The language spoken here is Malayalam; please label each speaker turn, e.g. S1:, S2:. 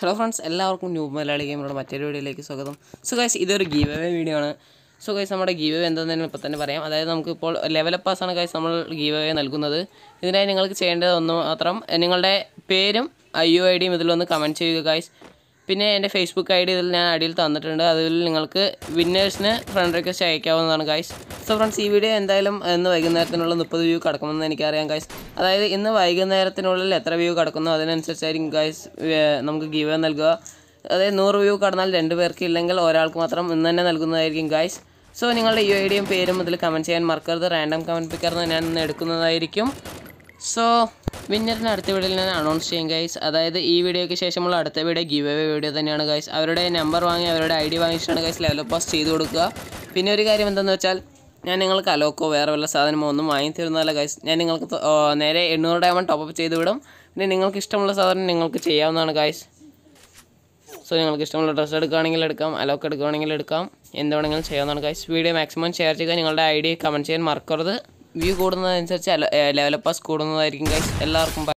S1: ഹലോ ഫ്രണ്ട്സ് എല്ലാവർക്കും ന്യൂ മലയാളി ഗെയിമിലൂടെ മറ്റൊരു വീഡിയോയിലേക്ക് സ്വാഗതം സോ ഗൈസ് ഇതൊരു ഗീവ് എവേ വീഡിയോ ആണ് സോ ഗൈസ് നമ്മുടെ ഗീവ് എവേ എന്താണെന്ന് ഇപ്പോൾ തന്നെ പറയാം അതായത് നമുക്കിപ്പോൾ ലെവലപ്പ് പാസ്സാണ് ഗൈസ് നമ്മൾ ഗീവ് എവേ നൽകുന്നത് ഇതിനായി നിങ്ങൾക്ക് ചെയ്യേണ്ടത് ഒന്ന് മാത്രം നിങ്ങളുടെ പേരും ഐ യു ഐ ഡിയും ഇതിലൊന്ന് കമൻറ്റ് ചെയ്യുക ഗൈസ് പിന്നെ എൻ്റെ ഫേസ്ബുക്ക് ഐ ഡി ഇതിൽ ഞാൻ അടിയിൽ തന്നിട്ടുണ്ട് അതിൽ നിങ്ങൾക്ക് വിന്നേഴ്സിന് ഫ്രണ്ട് റിക്വസ്റ്റ് അയക്കാവുന്നതാണ് ഗൈസ് സോ ഫ്രണ്ട്സ് ഈ വീഡിയോ എന്തായാലും ഇന്ന് വൈകുന്നേരത്തിനുള്ള മുപ്പത് വ്യൂ കടക്കുമെന്ന് എനിക്കറിയാം ഗൈസ് അതായത് ഇന്ന് വൈകുന്നേരത്തിനുള്ളിൽ എത്ര വ്യൂ കടക്കുന്നു അതിനനുസരിച്ചായിരിക്കും ഗൈസ് നമുക്ക് ഗീവ് നൽകുക അതായത് നൂറ് വ്യൂ കടന്നാൽ രണ്ട് പേർക്ക് ഇല്ലെങ്കിൽ ഒരാൾക്ക് മാത്രം ഇന്ന് തന്നെ നൽകുന്നതായിരിക്കും ഗൈസ് സോ നിങ്ങളുടെ യു ഐ ഡിയും പേരും ഇതിൽ കമൻറ്റ് ചെയ്യാൻ മറക്കരുത് റാൻഡം കമൻറ്റ് പിക്കറിന് ഞാൻ ഇന്ന് എടുക്കുന്നതായിരിക്കും സോ വിന്നറിന് അടുത്ത വീഡിയോയിൽ ഞാൻ അനൗൺസ് ചെയ്യും ഗൈസ് അതായത് ഈ വീഡിയോയ്ക്ക് ശേഷമുള്ള അടുത്ത വീഡിയോ ഗീവ് അവേ വീഡിയോ തന്നെയാണ് ഗൈസ് അവരുടെ നമ്പർ വാങ്ങി അവരുടെ ഐ ഡി വാങ്ങിച്ചിട്ടാണ് ഗൈസ് ലെവലപ്പ് ചെയ്ത് കൊടുക്കുക പിന്നെ ഒരു കാര്യം എന്തെന്ന് വെച്ചാൽ ഞാൻ നിങ്ങൾക്ക് അലോക്കോ വേറെ വല്ല സാധനമോ ഒന്നും തരുന്നതല്ല ഗൈസ് ഞാൻ നിങ്ങൾക്ക് നേരെ എണ്ണൂറ് ഡയമണ്ട് ടോപ്പ് ചെയ്ത് വിടും പിന്നെ നിങ്ങൾക്ക് ഇഷ്ടമുള്ള സാധനം നിങ്ങൾക്ക് ചെയ്യാവുന്നതാണ് ഗൈസ് സോ നിങ്ങൾക്ക് ഇഷ്ടമുള്ള ഡ്രസ്സ് എടുക്കുകയാണെങ്കിൽ എടുക്കാം അലോക്ക് എടുക്കുകയാണെങ്കിൽ എടുക്കാം എന്ത് ചെയ്യാവുന്നതാണ് ഗൈസ് വീഡിയോ മാക്സിമം ഷെയർ ചെയ്യുക നിങ്ങളുടെ ഐഡിയ കമൻറ്റ് ചെയ്യാൻ മറക്കരുത് വ്യൂ കൂടുന്നതനുസരിച്ച് ലെവലപ്പാസ് കൂടുന്നതായിരിക്കും ഗൈസ് എല്ലാവർക്കും